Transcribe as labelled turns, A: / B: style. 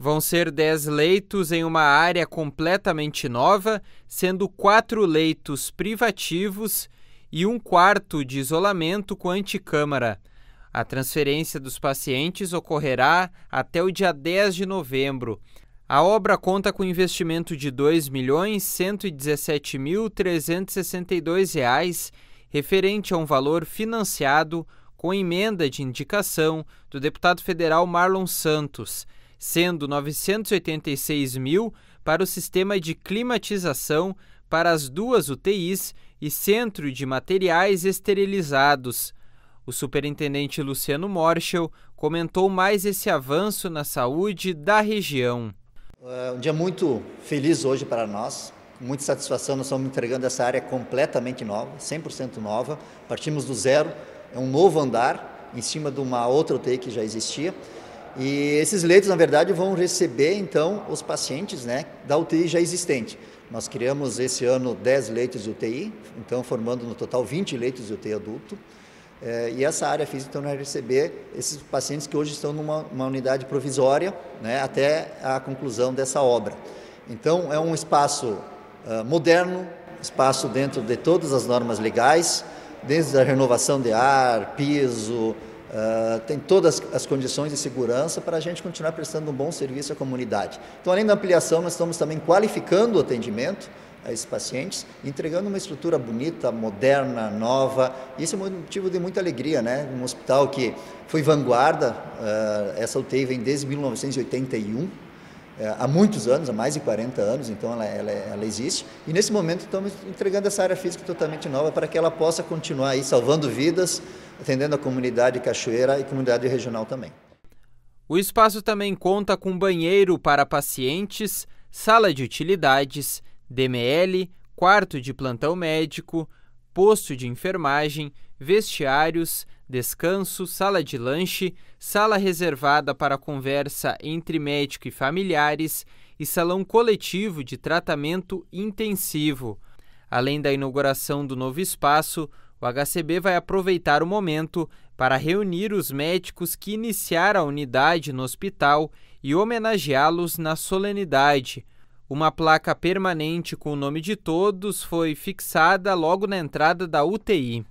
A: Vão ser 10 leitos em uma área completamente nova, sendo quatro leitos privativos e um quarto de isolamento com anticâmara. A transferência dos pacientes ocorrerá até o dia 10 de novembro. A obra conta com investimento de R$ 2.117.362, referente a um valor financiado com emenda de indicação do deputado federal Marlon Santos sendo 986 mil para o sistema de climatização para as duas UTIs e centro de materiais esterilizados. O superintendente Luciano Morschel comentou mais esse avanço na saúde da região.
B: É um dia muito feliz hoje para nós, muita satisfação, nós estamos entregando essa área completamente nova, 100% nova, partimos do zero, é um novo andar em cima de uma outra UTI que já existia. E esses leitos, na verdade, vão receber então os pacientes né, da UTI já existente. Nós criamos esse ano 10 leitos de UTI, então formando no total 20 leitos de UTI adulto. É, e essa área física então, vai receber esses pacientes que hoje estão numa unidade provisória né, até a conclusão dessa obra. Então, é um espaço uh, moderno, espaço dentro de todas as normas legais, desde a renovação de ar, piso, Uh, tem todas as condições de segurança para a gente continuar prestando um bom serviço à comunidade. Então, além da ampliação, nós estamos também qualificando o atendimento a esses pacientes, entregando uma estrutura bonita, moderna, nova. Isso é motivo de muita alegria, né? Um hospital que foi vanguarda, uh, essa UTI vem desde 1981, ah, há muitos anos, há mais de 40 anos, então ela, ela, ela, existe. E nesse momento estamos entregando essa área física totalmente nova para que ela possa continuar aí salvando vidas, atendendo a comunidade cachoeira e comunidade regional também.
A: O espaço também conta com banheiro para pacientes, sala de utilidades, DML, quarto de plantão médico, posto de enfermagem, vestiários, descanso, sala de lanche, sala reservada para conversa entre médico e familiares e salão coletivo de tratamento intensivo. Além da inauguração do novo espaço, o HCB vai aproveitar o momento para reunir os médicos que iniciaram a unidade no hospital e homenageá-los na solenidade. Uma placa permanente com o nome de todos foi fixada logo na entrada da UTI.